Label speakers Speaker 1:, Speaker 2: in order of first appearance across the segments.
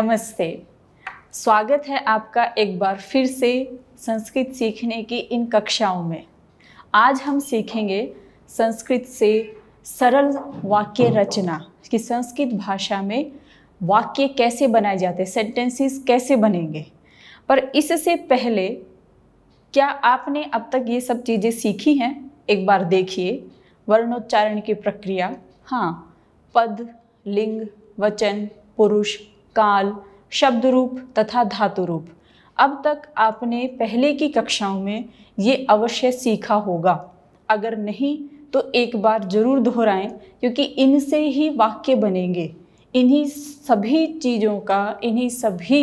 Speaker 1: नमस्ते स्वागत है आपका एक बार फिर से संस्कृत सीखने की इन कक्षाओं में आज हम सीखेंगे संस्कृत से सरल वाक्य रचना कि संस्कृत भाषा में वाक्य कैसे बनाए जाते हैं सेंटेंसेस कैसे बनेंगे पर इससे पहले क्या आपने अब तक ये सब चीज़ें सीखी हैं एक बार देखिए वर्णोच्चारण की प्रक्रिया हाँ पद लिंग वचन पुरुष काल शब्द रूप तथा धातु रूप अब तक आपने पहले की कक्षाओं में ये अवश्य सीखा होगा अगर नहीं तो एक बार जरूर दोहराएं क्योंकि इनसे ही वाक्य बनेंगे इन्हीं सभी चीज़ों का इन्हीं सभी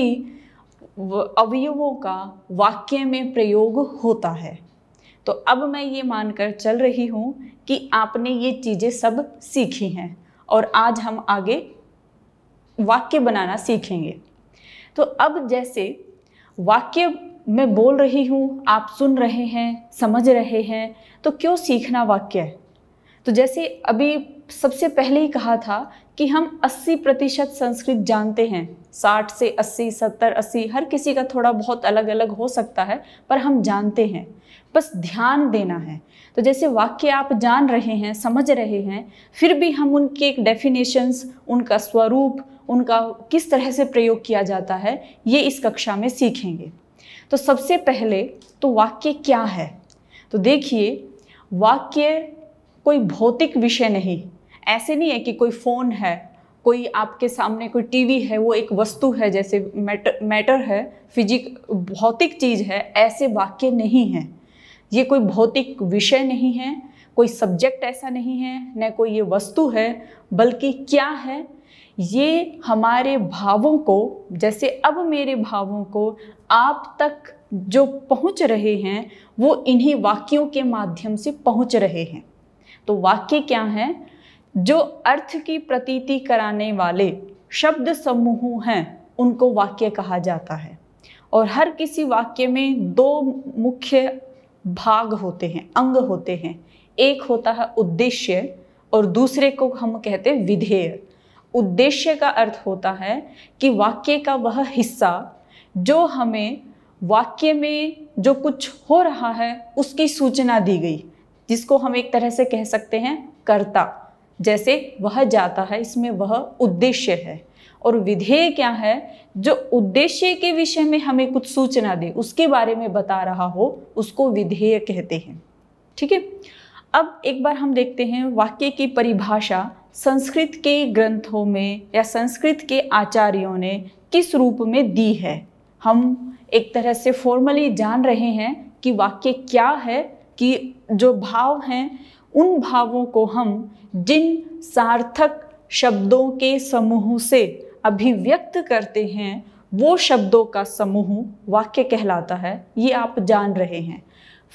Speaker 1: अवयवों का वाक्य में प्रयोग होता है तो अब मैं ये मानकर चल रही हूँ कि आपने ये चीज़ें सब सीखी हैं और आज हम आगे वाक्य बनाना सीखेंगे तो अब जैसे वाक्य मैं बोल रही हूँ आप सुन रहे हैं समझ रहे हैं तो क्यों सीखना वाक्य है तो जैसे अभी सबसे पहले ही कहा था कि हम 80 प्रतिशत संस्कृत जानते हैं 60 से 80, 70, 80 हर किसी का थोड़ा बहुत अलग अलग हो सकता है पर हम जानते हैं बस ध्यान देना है तो जैसे वाक्य आप जान रहे हैं समझ रहे हैं फिर भी हम उनके एक डेफिनेशंस उनका स्वरूप उनका किस तरह से प्रयोग किया जाता है ये इस कक्षा में सीखेंगे तो सबसे पहले तो वाक्य क्या है तो देखिए वाक्य कोई भौतिक विषय नहीं ऐसे नहीं है कि कोई फ़ोन है कोई आपके सामने कोई टीवी है वो एक वस्तु है जैसे मैटर मैटर है फिजिक भौतिक चीज़ है ऐसे वाक्य नहीं हैं ये कोई भौतिक विषय नहीं है कोई सब्जेक्ट ऐसा नहीं है न कोई ये वस्तु है बल्कि क्या है ये हमारे भावों को जैसे अब मेरे भावों को आप तक जो पहुंच रहे हैं वो इन्हीं वाक्यों के माध्यम से पहुंच रहे हैं तो वाक्य क्या हैं जो अर्थ की प्रतीति कराने वाले शब्द समूह हैं उनको वाक्य कहा जाता है और हर किसी वाक्य में दो मुख्य भाग होते हैं अंग होते हैं एक होता है उद्देश्य और दूसरे को हम कहते हैं विधेय उद्देश्य का अर्थ होता है कि वाक्य का वह हिस्सा जो हमें वाक्य में जो कुछ हो रहा है उसकी सूचना दी गई जिसको हम एक तरह से कह सकते हैं कर्ता जैसे वह जाता है इसमें वह उद्देश्य है और विधेय क्या है जो उद्देश्य के विषय में हमें कुछ सूचना दे उसके बारे में बता रहा हो उसको विधेय कहते हैं ठीक है अब एक बार हम देखते हैं वाक्य की परिभाषा संस्कृत के ग्रंथों में या संस्कृत के आचार्यों ने किस रूप में दी है हम एक तरह से फॉर्मली जान रहे हैं कि वाक्य क्या है कि जो भाव हैं उन भावों को हम जिन सार्थक शब्दों के समूह से अभिव्यक्त करते हैं वो शब्दों का समूह वाक्य कहलाता है ये आप जान रहे हैं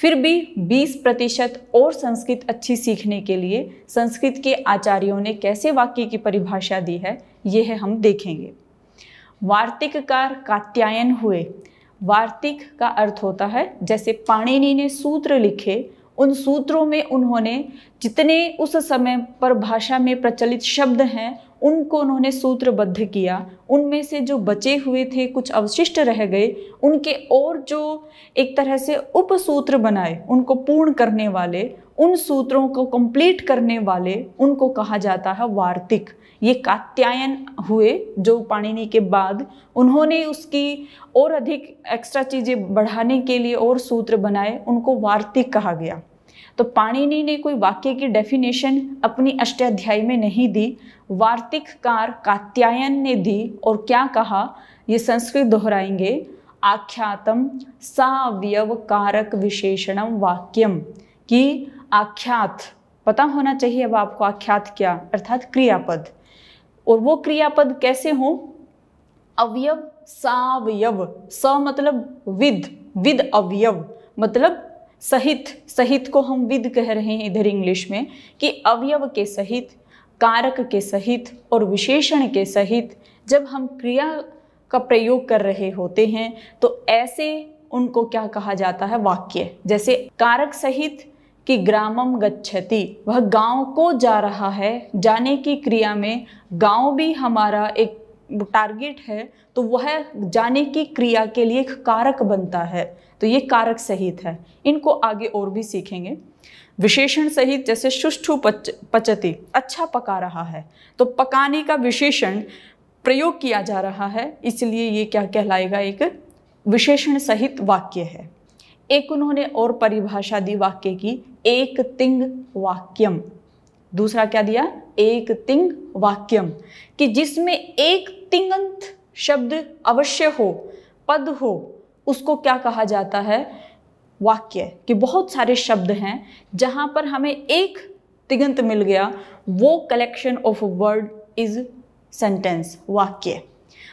Speaker 1: फिर भी 20 प्रतिशत और संस्कृत अच्छी सीखने के लिए संस्कृत के आचार्यों ने कैसे वाक्य की परिभाषा दी है यह हम देखेंगे वार्तिककार कात्यायन हुए वार्तिक का अर्थ होता है जैसे पाणिनि ने सूत्र लिखे उन सूत्रों में उन्होंने जितने उस समय पर भाषा में प्रचलित शब्द हैं उनको उन्होंने सूत्रबद्ध किया उनमें से जो बचे हुए थे कुछ अवशिष्ट रह गए उनके और जो एक तरह से उपसूत्र बनाए उनको पूर्ण करने वाले उन सूत्रों को कंप्लीट करने वाले उनको कहा जाता है वार्तिक ये कात्यायन हुए जो पाणिनि के बाद उन्होंने उसकी और अधिक एक्स्ट्रा चीज़ें बढ़ाने के लिए और सूत्र बनाए उनको वार्तिक कहा गया तो पाणिनि ने कोई वाक्य की डेफिनेशन अपनी अष्टाध्यायी में नहीं दी वार्तिककार कात्यायन ने दी और क्या कहा ये संस्कृत दोहराएंगे आख्यातम सावयव कारक विशेषणम वाक्यम कि आख्यात पता होना चाहिए अब आपको आख्यात क्या अर्थात क्रियापद और वो क्रियापद कैसे हो अवयव सावयव स मतलब विद विद अवयव मतलब सहित सहित को हम विद कह रहे हैं इधर इंग्लिश में कि अवयव के सहित कारक के सहित और विशेषण के सहित जब हम क्रिया का प्रयोग कर रहे होते हैं तो ऐसे उनको क्या कहा जाता है वाक्य जैसे कारक सहित कि ग्रामम गच्छति वह गांव को जा रहा है जाने की क्रिया में गांव भी हमारा एक टारगेट है तो वह जाने की क्रिया के लिए एक कारक बनता है तो ये कारक सहित है इनको आगे और भी सीखेंगे विशेषण सहित जैसे सुष्ठु पच पचती अच्छा पका रहा है तो पकाने का विशेषण प्रयोग किया जा रहा है इसलिए ये क्या कहलाएगा एक विशेषण सहित वाक्य है एक उन्होंने और परिभाषा दी वाक्य की एक तिंग वाक्यम दूसरा क्या दिया एक तिंग वाक्यम कि जिसमें एक तिंगंत शब्द अवश्य हो पद हो उसको क्या कहा जाता है वाक्य कि बहुत सारे शब्द हैं जहां पर हमें एक तिगंत मिल गया वो collection of word is sentence वाक्य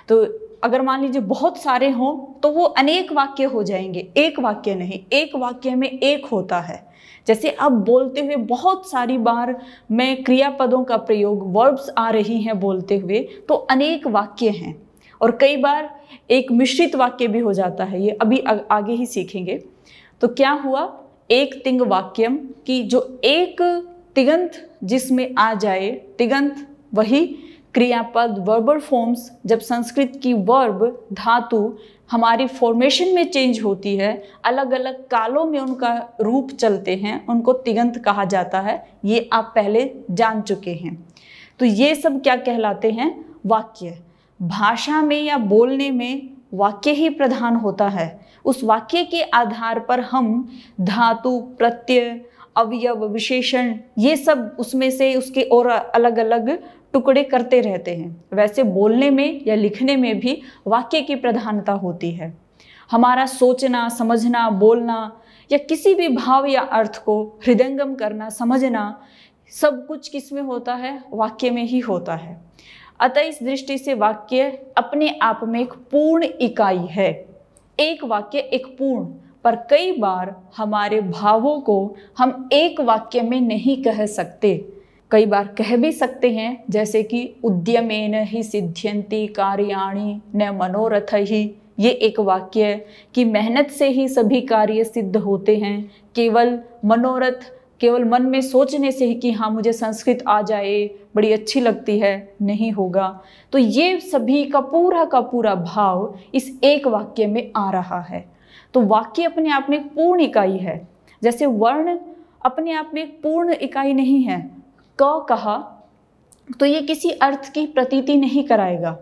Speaker 1: तो अगर मान लीजिए बहुत सारे हों तो वो अनेक वाक्य हो जाएंगे एक वाक्य नहीं एक वाक्य में एक होता है जैसे अब बोलते हुए बहुत सारी बार में क्रियापदों का प्रयोग वर्ब्स आ रही हैं बोलते हुए तो अनेक वाक्य हैं और कई बार एक मिश्रित वाक्य भी हो जाता है ये अभी आ, आगे ही सीखेंगे तो क्या हुआ एक तिंग वाक्यम कि जो एक तिगंत जिसमें आ जाए तिगंत वही क्रियापद वर्बल फॉर्म्स जब संस्कृत की वर्ब धातु हमारी फॉर्मेशन में चेंज होती है अलग अलग कालों में उनका रूप चलते हैं उनको तिगंत कहा जाता है ये आप पहले जान चुके हैं तो ये सब क्या कहलाते हैं वाक्य भाषा में या बोलने में वाक्य ही प्रधान होता है उस वाक्य के आधार पर हम धातु प्रत्यय अवयव विशेषण ये सब उसमें से उसके और अलग अलग टुकड़े करते रहते हैं वैसे बोलने में या लिखने में भी वाक्य की प्रधानता होती है हमारा सोचना समझना बोलना या किसी भी भाव या अर्थ को हृदयंगम करना समझना सब कुछ किस में होता है वाक्य में ही होता है अतः इस दृष्टि से वाक्य अपने आप में एक पूर्ण इकाई है एक वाक्य एक पूर्ण पर कई बार हमारे भावों को हम एक वाक्य में नहीं कह सकते कई बार कह भी सकते हैं जैसे कि उद्यमेन ही सिद्ध्यंती कार्याणी न मनोरथ ही ये एक वाक्य है कि मेहनत से ही सभी कार्य सिद्ध होते हैं केवल मनोरथ केवल मन में सोचने से ही कि हाँ मुझे संस्कृत आ जाए बड़ी अच्छी लगती है नहीं होगा तो ये सभी का पूरा का पूरा भाव इस एक वाक्य में आ रहा है तो वाक्य अपने आप में पूर्ण इकाई है जैसे वर्ण अपने आप में पूर्ण इकाई नहीं है क कहा तो ये किसी अर्थ की प्रतीति नहीं कराएगा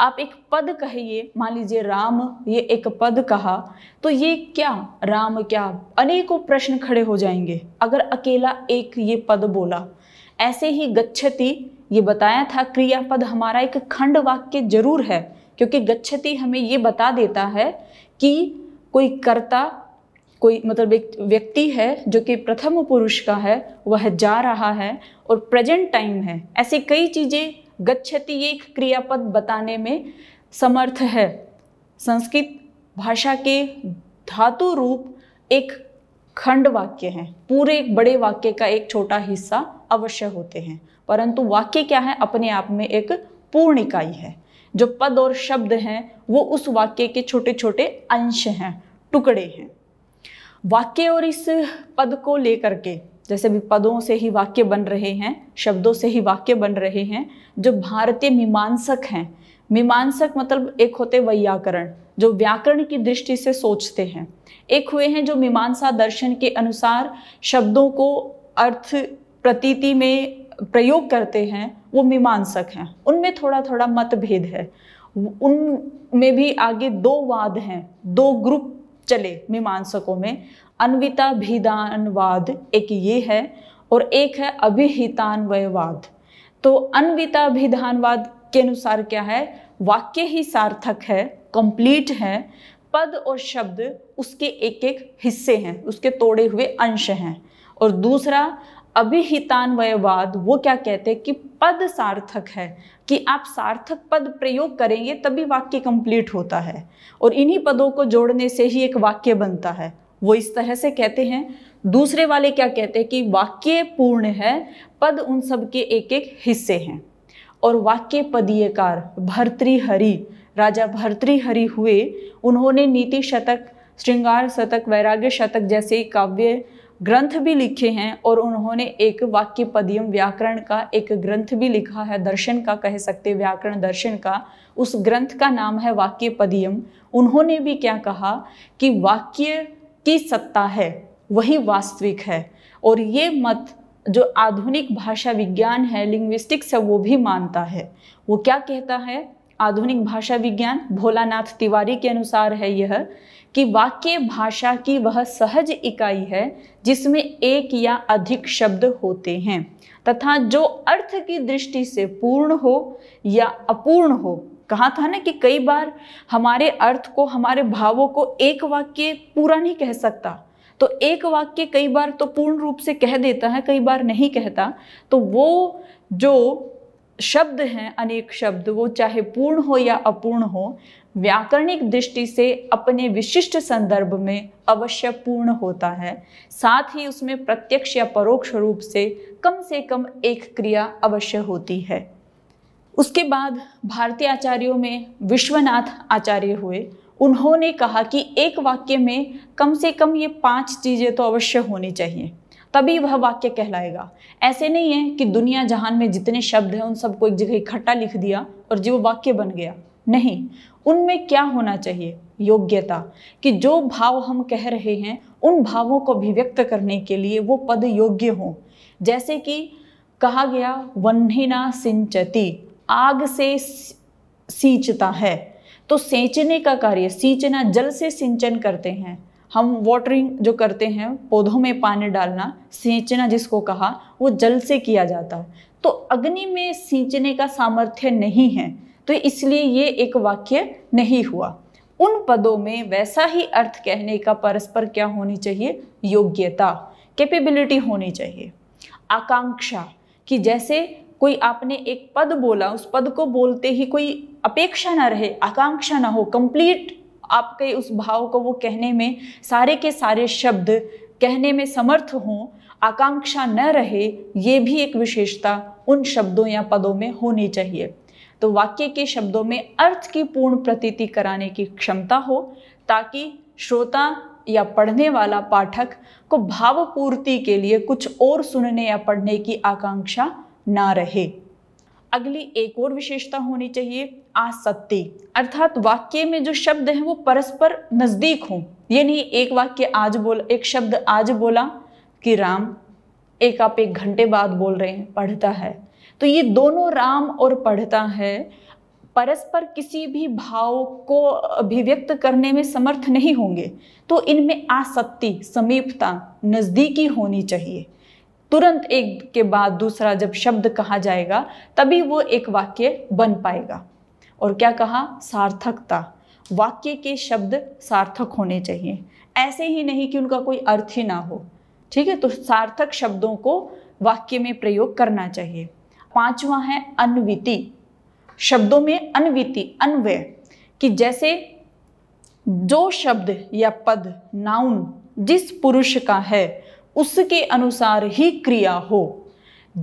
Speaker 1: आप एक पद कहिए मान लीजिए राम ये एक पद कहा तो ये क्या राम क्या अनेकों प्रश्न खड़े हो जाएंगे अगर अकेला एक ये पद बोला ऐसे ही गच्छति ये बताया था क्रियापद हमारा एक खंड वाक्य जरूर है क्योंकि गच्छति हमें ये बता देता है कि कोई कर्ता कोई मतलब एक व्यक्ति है जो कि प्रथम पुरुष का है वह जा रहा है और प्रेजेंट टाइम है ऐसी कई चीज़ें गच्छति एक क्रियापद बताने में समर्थ है संस्कृत भाषा के धातु रूप एक खंड वाक्य हैं पूरे एक बड़े वाक्य का एक छोटा हिस्सा अवश्य होते हैं परंतु वाक्य क्या है अपने आप में एक पूर्ण इकाई है जो पद और शब्द हैं वो उस वाक्य के छोटे छोटे अंश हैं टुकड़े हैं वाक्य और इस पद को लेकर के जैसे भी पदों से ही वाक्य बन रहे हैं शब्दों से ही वाक्य बन रहे हैं जो भारतीय मीमांसक हैं मीमांसक मतलब एक होते वैयाकरण जो व्याकरण की दृष्टि से सोचते हैं एक हुए हैं जो मीमांसा दर्शन के अनुसार शब्दों को अर्थ प्रतीति में प्रयोग करते हैं वो मीमांसक हैं उनमें थोड़ा थोड़ा मतभेद है उनमें भी आगे दो वाद हैं दो ग्रुप चले मीमांसकों में अन्विता भिदानवाद एक ये है और एक है अभिहितान्वयवाद तो अन्विता अभिधानवाद के अनुसार क्या है वाक्य ही सार्थक है कंप्लीट है पद और शब्द उसके एक एक हिस्से हैं उसके तोड़े हुए अंश हैं और दूसरा अभिहितान्वयवाद वो क्या कहते हैं कि पद सार्थक है कि आप सार्थक पद प्रयोग करेंगे तभी वाक्य कंप्लीट होता है और इन्हीं पदों को जोड़ने से ही एक वाक्य बनता है वो इस तरह से कहते हैं दूसरे वाले क्या कहते हैं कि वाक्य पूर्ण है पद उन सब के एक एक हिस्से हैं और वाक्य पदीयकार भर्तृहरि राजा भर्तृहरि हुए उन्होंने नीति शतक श्रृंगार शतक वैराग्य शतक जैसे काव्य ग्रंथ भी लिखे हैं और उन्होंने एक वाक्य पदियम व्याकरण का एक ग्रंथ भी लिखा है दर्शन का कह सकते व्याकरण दर्शन का उस ग्रंथ का नाम है वाक्य पदियम उन्होंने भी क्या कहा कि वाक्य की सत्ता है वही वास्तविक है और ये मत जो आधुनिक भाषा विज्ञान है लिंग्विस्टिक्स है वो भी मानता है वो क्या कहता है आधुनिक भाषा विज्ञान भोलानाथ तिवारी के अनुसार है यह कि वाक्य भाषा की वह सहज इकाई है जिसमें एक या अधिक शब्द होते हैं तथा जो अर्थ की दृष्टि से पूर्ण हो या अपूर्ण हो कहा था ना कि कई बार हमारे अर्थ को हमारे भावों को एक वाक्य पूरा नहीं कह सकता तो एक वाक्य कई बार तो पूर्ण रूप से कह देता है कई बार नहीं कहता तो वो जो शब्द हैं अनेक शब्द वो चाहे पूर्ण हो या अपूर्ण हो व्याकरणिक दृष्टि से अपने विशिष्ट संदर्भ में अवश्य पूर्ण होता है साथ ही उसमें प्रत्यक्ष या परोक्ष रूप से कम से कम एक क्रिया अवश्य होती है उसके बाद भारतीय आचार्यों में विश्वनाथ आचार्य हुए उन्होंने कहा कि एक वाक्य में कम से कम ये पांच चीज़ें तो अवश्य होनी चाहिए तभी वह वाक्य कहलाएगा ऐसे नहीं है कि दुनिया जहान में जितने शब्द हैं उन सबको एक जगह इकट्ठा लिख दिया और जो वाक्य बन गया नहीं उनमें क्या होना चाहिए योग्यता कि जो भाव हम कह रहे हैं उन भावों को अभिव्यक्त करने के लिए वो पद योग्य हों जैसे कि कहा गया वन्हिना सिंचती आग से सींचता है तो सेंचने का कार्य सींचना जल से सिंचन करते हैं हम वाटरिंग जो करते हैं पौधों में पानी डालना सींचना जिसको कहा वो जल से किया जाता है तो अग्नि में सींचने का सामर्थ्य नहीं है तो इसलिए ये एक वाक्य नहीं हुआ उन पदों में वैसा ही अर्थ कहने का परस्पर क्या होनी चाहिए योग्यता कैपेबिलिटी होनी चाहिए आकांक्षा कि जैसे कोई आपने एक पद बोला उस पद को बोलते ही कोई अपेक्षा ना रहे आकांक्षा ना हो कंप्लीट आपके उस भाव को वो कहने में सारे के सारे शब्द कहने में समर्थ हों आकांक्षा न रहे ये भी एक विशेषता उन शब्दों या पदों में होनी चाहिए तो वाक्य के शब्दों में अर्थ की पूर्ण प्रतीति कराने की क्षमता हो ताकि श्रोता या पढ़ने वाला पाठक को भावपूर्ति के लिए कुछ और सुनने या पढ़ने की आकांक्षा ना रहे अगली एक और विशेषता होनी चाहिए आसक्ति अर्थात वाक्य में जो शब्द हैं वो परस्पर नज़दीक हों ये नहीं एक वाक्य आज बोल एक शब्द आज बोला कि राम एक आप एक घंटे बाद बोल रहे हैं पढ़ता है तो ये दोनों राम और पढ़ता है परस्पर किसी भी भाव को अभिव्यक्त करने में समर्थ नहीं होंगे तो इनमें आसक्ति समीपता नज़दीकी होनी चाहिए तुरंत एक के बाद दूसरा जब शब्द कहा जाएगा तभी वो एक वाक्य बन पाएगा और क्या कहा सार्थकता वाक्य के शब्द सार्थक होने चाहिए ऐसे ही नहीं कि उनका कोई अर्थ ही ना हो ठीक है तो सार्थक शब्दों को वाक्य में प्रयोग करना चाहिए पांचवा है अनविति शब्दों में अनविति अन्वय कि जैसे जो शब्द या पद नाउन जिस पुरुष का है उसके अनुसार ही क्रिया हो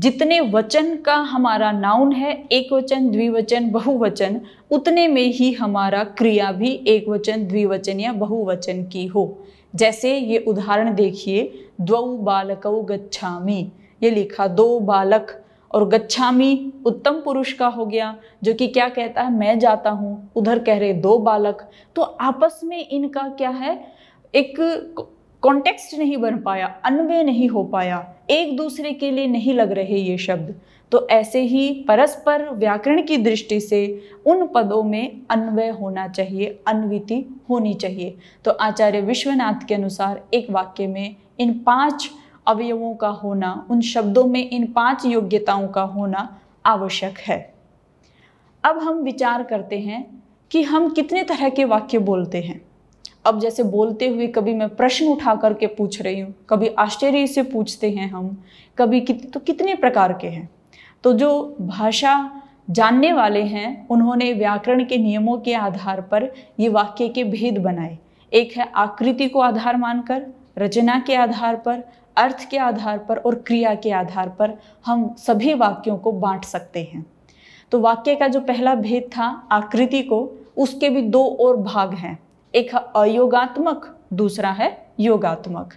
Speaker 1: जितने वचन का हमारा नाउन है एक वचन द्विवचन बहुवचन उतने में ही हमारा क्रिया भी एक वचन द्विवचन या बहुवचन की हो जैसे ये उदाहरण देखिए द्वौ बालकौ गच्छामी ये लिखा दो बालक और गच्छामी उत्तम पुरुष का हो गया जो कि क्या कहता है मैं जाता हूँ उधर कह रहे दो बालक तो आपस में इनका क्या है एक कॉन्टेक्स्ट नहीं बन पाया अनवे नहीं हो पाया एक दूसरे के लिए नहीं लग रहे ये शब्द तो ऐसे ही परस्पर व्याकरण की दृष्टि से उन पदों में अन्वय होना चाहिए अन्विति होनी चाहिए तो आचार्य विश्वनाथ के अनुसार एक वाक्य में इन पांच अवयवों का होना उन शब्दों में इन पांच योग्यताओं का होना आवश्यक है अब हम विचार करते हैं कि हम कितने तरह के वाक्य बोलते हैं अब जैसे बोलते हुए कभी मैं प्रश्न उठा करके पूछ रही हूँ कभी आश्चर्य से पूछते हैं हम कभी कित, तो कितने प्रकार के हैं तो जो भाषा जानने वाले हैं उन्होंने व्याकरण के नियमों के आधार पर ये वाक्य के भेद बनाए एक है आकृति को आधार मानकर रचना के आधार पर अर्थ के आधार पर और क्रिया के आधार पर हम सभी वाक्यों को बांट सकते हैं तो वाक्य का जो पहला भेद था आकृति को उसके भी दो और भाग हैं एक अयोगात्मक दूसरा है योगात्मक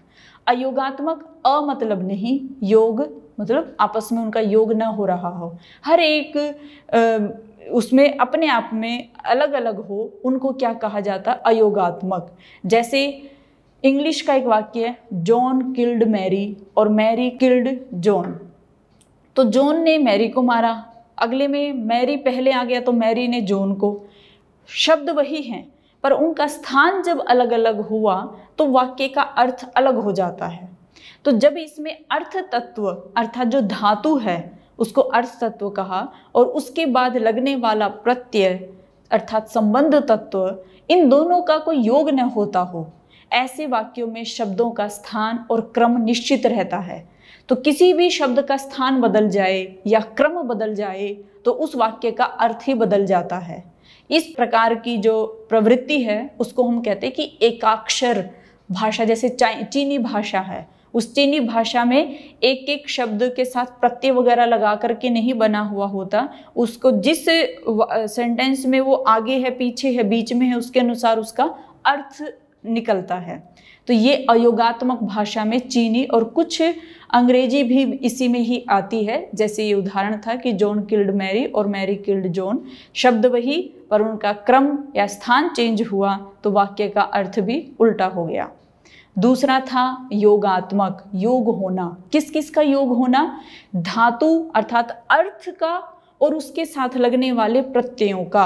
Speaker 1: अयोगात्मक अ मतलब नहीं योग मतलब आपस में उनका योग ना हो रहा हो हर एक आ, उसमें अपने आप में अलग अलग हो उनको क्या कहा जाता अयोगात्मक जैसे इंग्लिश का एक वाक्य है जॉन किल्ड मैरी और मैरी किल्ड जॉन तो जॉन ने मैरी को मारा अगले में मैरी पहले आ गया तो मैरी ने जॉन को शब्द वही हैं पर उनका स्थान जब अलग अलग हुआ तो वाक्य का अर्थ अलग हो जाता है तो जब इसमें अर्थ तत्व अर्थात जो धातु है उसको अर्थ तत्व कहा और उसके बाद लगने वाला प्रत्यय अर्थात संबंध तत्व इन दोनों का कोई योग न होता हो ऐसे वाक्यों में शब्दों का स्थान और क्रम निश्चित रहता है तो किसी भी शब्द का स्थान बदल जाए या क्रम बदल जाए तो उस वाक्य का अर्थ ही बदल जाता है इस प्रकार की जो प्रवृत्ति है उसको हम कहते हैं कि एकाक्षर भाषा जैसे चीनी भाषा है उस चीनी भाषा में एक एक शब्द के साथ प्रत्यय वगैरह लगा करके नहीं बना हुआ होता उसको जिस सेंटेंस में वो आगे है पीछे है बीच में है उसके अनुसार उसका अर्थ निकलता है तो ये अयोगात्मक भाषा में चीनी और कुछ अंग्रेजी भी इसी में ही आती है जैसे ये उदाहरण था कि जॉन किल्ड मैरी और मैरी किल्ड जॉन शब्द वही पर उनका क्रम या स्थान चेंज हुआ तो वाक्य का अर्थ भी उल्टा हो गया दूसरा था योगात्मक योग होना किस किस का योग होना धातु अर्थात अर्थ का और उसके साथ लगने वाले प्रत्ययों का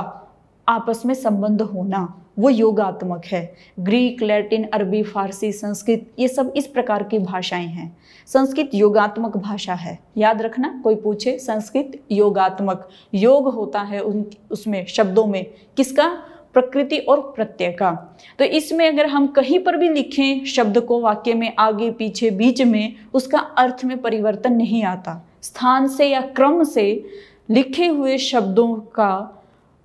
Speaker 1: आपस में संबंध होना वो योगात्मक है ग्रीक लैटिन अरबी फारसी संस्कृत ये सब इस प्रकार की भाषाएं हैं संस्कृत योगात्मक भाषा है याद रखना कोई पूछे संस्कृत योगात्मक योग होता है उन उसमें शब्दों में किसका प्रकृति और प्रत्यय का तो इसमें अगर हम कहीं पर भी लिखें शब्द को वाक्य में आगे पीछे बीच में उसका अर्थ में परिवर्तन नहीं आता स्थान से या क्रम से लिखे हुए शब्दों का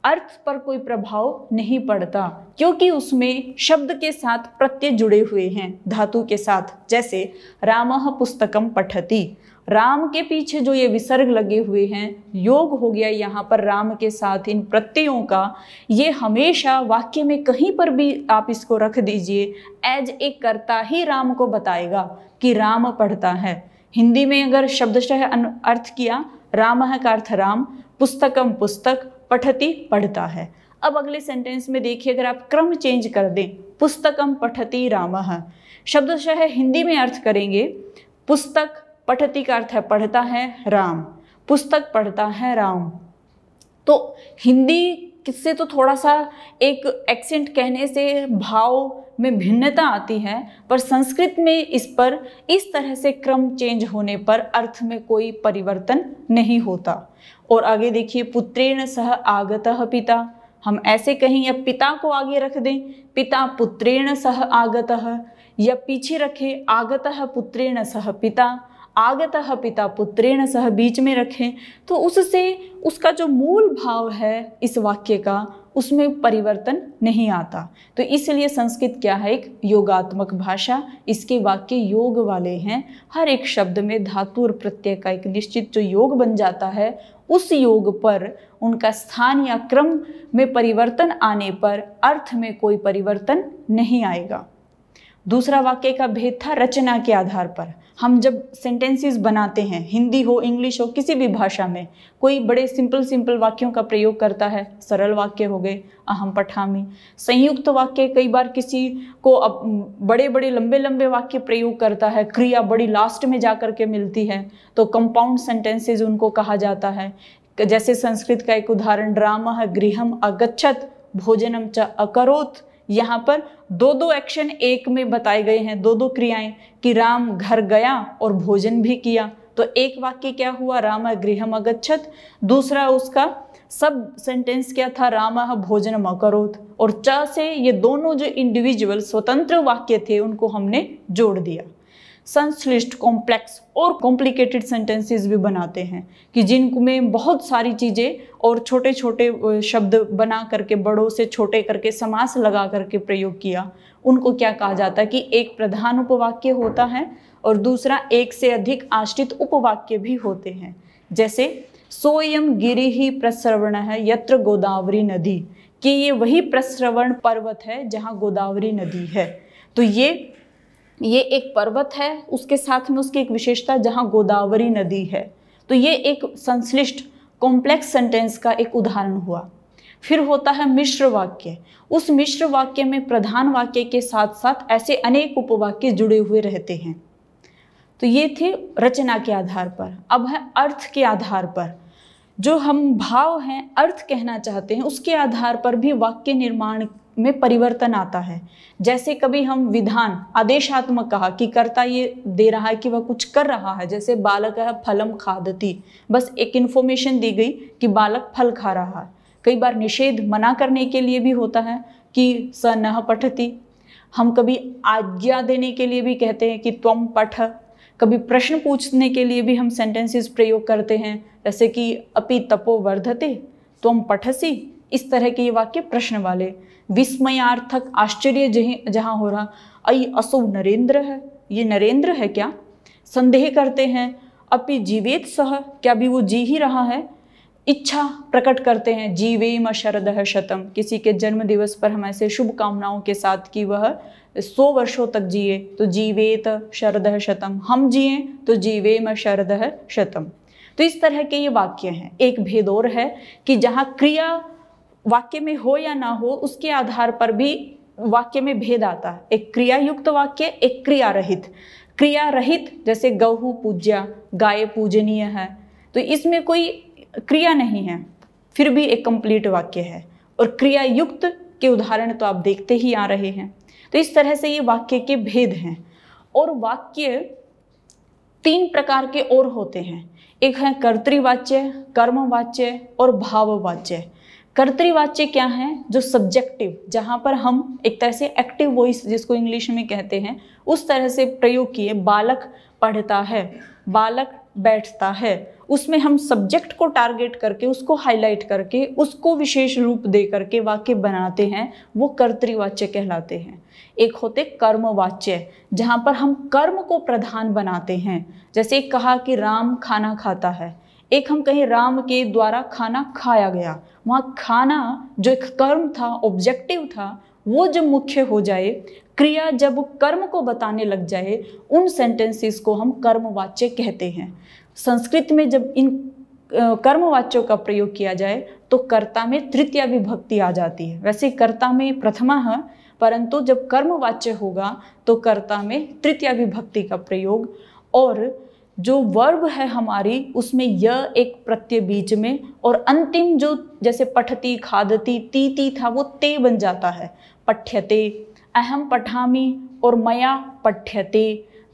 Speaker 1: अर्थ पर कोई प्रभाव नहीं पड़ता क्योंकि उसमें शब्द के साथ प्रत्यय जुड़े हुए हैं धातु के साथ जैसे राम पुस्तकम पठती राम के पीछे जो ये विसर्ग लगे हुए हैं योग हो गया यहाँ पर राम के साथ इन प्रत्ययों का ये हमेशा वाक्य में कहीं पर भी आप इसको रख दीजिए एज ए करता ही राम को बताएगा कि राम पढ़ता है हिंदी में अगर शब्दशः अर्थ किया राम का अर्थ राम पुस्तकम पुस्तक पठती पढ़ता है अब अगले सेंटेंस में देखिए अगर आप क्रम चेंज कर दें पुस्तकम पठती राम शब्दशः हिंदी में अर्थ करेंगे पुस्तक पठती का अर्थ है पढ़ता है राम पुस्तक पढ़ता है राम तो हिंदी किससे तो थोड़ा सा एक एक्सेंट कहने से भाव में भिन्नता आती है पर संस्कृत में इस पर इस तरह से क्रम चेंज होने पर अर्थ में कोई परिवर्तन नहीं होता और आगे देखिए पुत्रेण सह आगत पिता हम ऐसे कहें या पिता को आगे रख दें पिता पुत्रेण सह आगत या पीछे रखें आगत पुत्रेण सह पिता आगत पिता पुत्रेण सह बीच में रखें तो उससे उसका जो मूल भाव है इस वाक्य का उसमें परिवर्तन नहीं आता तो इसलिए संस्कृत क्या है एक योगात्मक भाषा इसके वाक्य योग वाले हैं हर एक शब्द में धातु और प्रत्यय का एक निश्चित जो योग बन जाता है उस योग पर उनका स्थान या क्रम में परिवर्तन आने पर अर्थ में कोई परिवर्तन नहीं आएगा दूसरा वाक्य का भेद था रचना के आधार पर हम जब सेंटेंसेस बनाते हैं हिंदी हो इंग्लिश हो किसी भी भाषा में कोई बड़े सिंपल सिंपल वाक्यों का प्रयोग करता है सरल वाक्य हो गए अहम पठामी संयुक्त वाक्य कई बार किसी को अब बड़े बड़े लंबे लंबे वाक्य प्रयोग करता है क्रिया बड़ी लास्ट में जा कर के मिलती है तो कंपाउंड सेंटेंसेज उनको कहा जाता है जैसे संस्कृत का एक उदाहरण ड्रामा गृहम अगछत भोजनम च अकरोत यहाँ पर दो दो एक्शन एक में बताए गए हैं दो दो क्रियाएं कि राम घर गया और भोजन भी किया तो एक वाक्य क्या हुआ राम गृहम अगछत दूसरा उसका सब सेंटेंस क्या था राम भोजन अकरोत और च से ये दोनों जो इंडिविजुअल स्वतंत्र वाक्य थे उनको हमने जोड़ दिया संश्लिष्ट कॉम्प्लेक्स और कॉम्प्लिकेटेड सेंटेंसेस भी बनाते हैं कि में बहुत सारी चीज़ें और छोटे छोटे शब्द बना करके बड़ों से छोटे करके समास लगा करके प्रयोग किया उनको क्या कहा जाता है कि एक प्रधान उपवाक्य होता है और दूसरा एक से अधिक आश्रित उपवाक्य भी होते हैं जैसे सोयम गिरी ही प्रस्रवण है यत्र गोदावरी नदी कि ये वही प्रस्रवण पर्वत है जहाँ गोदावरी नदी है तो ये ये एक पर्वत है उसके साथ में उसकी एक विशेषता जहाँ गोदावरी नदी है तो ये एक संश्लिष्ट कॉम्प्लेक्स सेंटेंस का एक उदाहरण हुआ फिर होता है मिश्र वाक्य उस मिश्र वाक्य में प्रधान वाक्य के साथ साथ ऐसे अनेक उपवाक्य जुड़े हुए रहते हैं तो ये थे रचना के आधार पर अब है अर्थ के आधार पर जो हम भाव हैं अर्थ कहना चाहते हैं उसके आधार पर भी वाक्य निर्माण में परिवर्तन आता है जैसे कभी हम विधान आदेशात्मक कहा कि कर्ता ये दे रहा है कि वह कुछ कर रहा है जैसे बालक है फलम खादती बस एक इन्फॉर्मेशन दी गई कि बालक फल खा रहा है कई बार निषेध मना करने के लिए भी होता है कि स न पठती हम कभी आज्ञा देने के लिए भी कहते हैं कि त्वम पठ कभी प्रश्न पूछने के लिए भी हम सेंटेंसेस प्रयोग करते हैं जैसे कि अपि तपो वर्धते त्वम पठसी इस तरह के ये वाक्य प्रश्न वाले विस्मयार्थक आश्चर्य जहाँ हो रहा अय असो नरेंद्र है ये नरेंद्र है क्या संदेह करते हैं अपि जीवेत सह क्या भी वो जी ही रहा है इच्छा प्रकट करते हैं जीवे म शरद शतम किसी के जन्म दिवस पर हम ऐसे शुभकामनाओं के साथ कि वह सौ वर्षों तक जिए तो जीवेत शरद शतम हम जिए तो म शरद शतम तो इस तरह के ये वाक्य हैं एक भेद और है कि जहाँ क्रिया वाक्य में हो या ना हो उसके आधार पर भी वाक्य में भेद आता है एक क्रिया युक्त वाक्य एक क्रिया रहित क्रिया रहित जैसे गहू पूज्या गाय पूजनीय है तो इसमें कोई क्रिया नहीं है फिर भी एक कंप्लीट वाक्य है और क्रिया युक्त के उदाहरण तो आप देखते ही आ रहे हैं तो इस तरह से ये वाक्य के भेद हैं और वाक्य तीन प्रकार के और होते हैं एक है कर्तृवाच्य कर्मवाच्य और भाववाच्य कर्तृवाच्य क्या है जो सब्जेक्टिव जहाँ पर हम एक तरह से एक्टिव वॉइस जिसको इंग्लिश में कहते हैं उस तरह से प्रयोग किए बालक पढ़ता है बालक बैठता है उसमें हम सब्जेक्ट को टारगेट करके उसको हाईलाइट करके उसको विशेष रूप दे करके वाक्य बनाते हैं वो कर्तृवाच्य कहलाते हैं एक होते कर्मवाच्य जहाँ पर हम कर्म को प्रधान बनाते हैं जैसे कहा कि राम खाना खाता है एक हम कहें राम के द्वारा खाना खाया गया वहाँ खाना जो एक कर्म था ऑब्जेक्टिव था वो जब मुख्य हो जाए क्रिया जब कर्म को बताने लग जाए उन सेंटेंसेस को हम कर्मवाच्य कहते हैं संस्कृत में जब इन कर्मवाच्यों का प्रयोग किया जाए तो कर्ता में तृतीय विभक्ति आ जाती है वैसे कर्ता में प्रथमा है परंतु जब कर्मवाच्य होगा तो कर्ता में तृतीय विभक्ति का प्रयोग और जो वर्ब है हमारी उसमें य एक प्रत्यय बीच में और अंतिम जो जैसे पठती खादती तीती था वो ते बन जाता है पठ्यते अहम पठामी और मया पठ्यते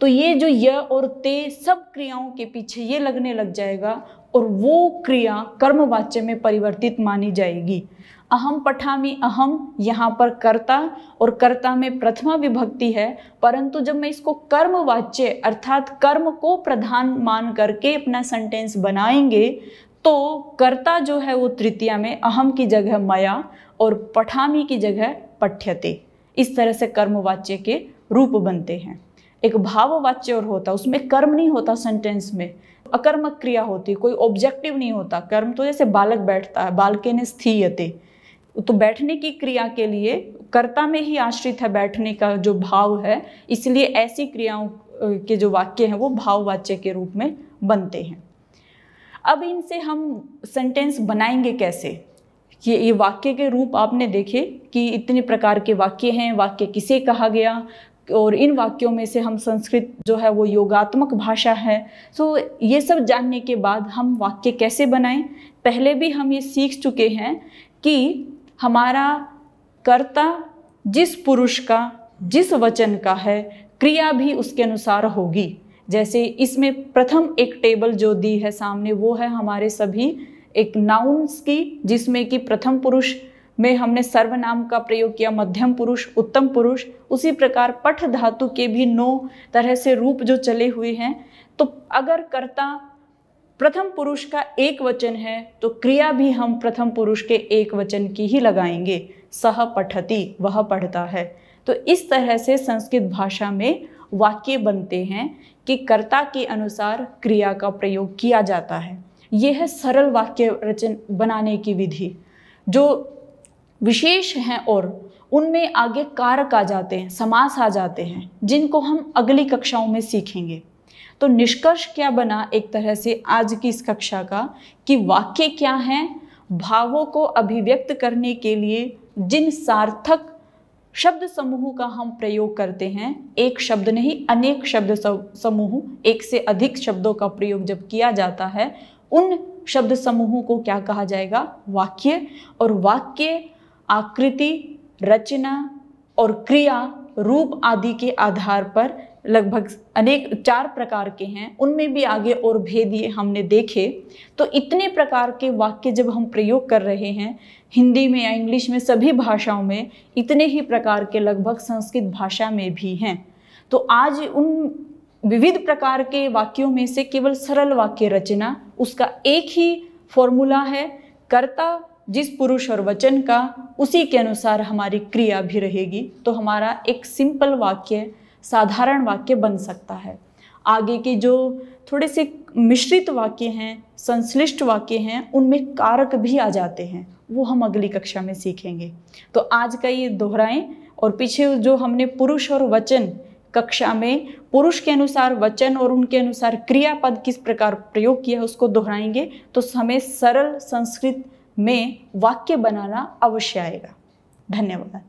Speaker 1: तो ये जो य और ते सब क्रियाओं के पीछे ये लगने लग जाएगा और वो क्रिया कर्मवाच्य में परिवर्तित मानी जाएगी अहम पठा में अहम यहाँ पर कर्ता और कर्ता में प्रथमा विभक्ति है परंतु जब मैं इसको कर्म वाच्य अर्थात कर्म को प्रधान मान करके अपना सेंटेंस बनाएंगे तो कर्ता जो है वो तृतीया में अहम की जगह मया और पठामी की जगह पठ्यते इस तरह से कर्मवाच्य के रूप बनते हैं एक भाववाच्य और होता उसमें कर्म नहीं होता सेंटेंस में अकर्मक क्रिया होती कोई ऑब्जेक्टिव नहीं होता कर्म तो जैसे बालक बैठता है बालके ने स्थीयते तो बैठने की क्रिया के लिए कर्ता में ही आश्रित है बैठने का जो भाव है इसलिए ऐसी क्रियाओं के जो वाक्य हैं वो भाववाच्य के रूप में बनते हैं अब इनसे हम सेंटेंस बनाएंगे कैसे कि ये वाक्य के रूप आपने देखे कि इतने प्रकार के वाक्य हैं वाक्य किसे कहा गया और इन वाक्यों में से हम संस्कृत जो है वो योगात्मक भाषा है सो तो ये सब जानने के बाद हम वाक्य कैसे बनाएं पहले भी हम ये सीख चुके हैं कि हमारा कर्ता जिस पुरुष का जिस वचन का है क्रिया भी उसके अनुसार होगी जैसे इसमें प्रथम एक टेबल जो दी है सामने वो है हमारे सभी एक नाउन्स की जिसमें कि प्रथम पुरुष में हमने सर्वनाम का प्रयोग किया मध्यम पुरुष उत्तम पुरुष उसी प्रकार पठ धातु के भी नौ तरह से रूप जो चले हुए हैं तो अगर कर्ता प्रथम पुरुष का एक वचन है तो क्रिया भी हम प्रथम पुरुष के एक वचन की ही लगाएंगे सह पठती वह पढ़ता है तो इस तरह से संस्कृत भाषा में वाक्य बनते हैं कि कर्ता के अनुसार क्रिया का प्रयोग किया जाता है यह है सरल वाक्य रचन बनाने की विधि जो विशेष हैं और उनमें आगे कारक आ जाते हैं समास आ जाते हैं जिनको हम अगली कक्षाओं में सीखेंगे तो निष्कर्ष क्या बना एक तरह से आज की इस कक्षा का कि वाक्य क्या हैं भावों को अभिव्यक्त करने के लिए जिन सार्थक शब्द समूह का हम प्रयोग करते हैं एक शब्द नहीं अनेक शब्द समूह एक से अधिक शब्दों का प्रयोग जब किया जाता है उन शब्द समूहों को क्या कहा जाएगा वाक्य और वाक्य आकृति रचना और क्रिया रूप आदि के आधार पर लगभग अनेक चार प्रकार के हैं उनमें भी आगे और भेद ये हमने देखे तो इतने प्रकार के वाक्य जब हम प्रयोग कर रहे हैं हिंदी में या इंग्लिश में सभी भाषाओं में इतने ही प्रकार के लगभग संस्कृत भाषा में भी हैं तो आज उन विविध प्रकार के वाक्यों में से केवल सरल वाक्य रचना उसका एक ही फॉर्मूला है कर्ता जिस पुरुष और वचन का उसी के अनुसार हमारी क्रिया भी रहेगी तो हमारा एक सिंपल वाक्य साधारण वाक्य बन सकता है आगे के जो थोड़े से मिश्रित वाक्य हैं संश्लिष्ट वाक्य हैं उनमें कारक भी आ जाते हैं वो हम अगली कक्षा में सीखेंगे तो आज का ये दोहराएं और पीछे जो हमने पुरुष और वचन कक्षा में पुरुष के अनुसार वचन और उनके अनुसार क्रियापद किस प्रकार प्रयोग किया उसको दोहराएंगे तो हमें सरल संस्कृत में वाक्य बनाना अवश्य आएगा धन्यवाद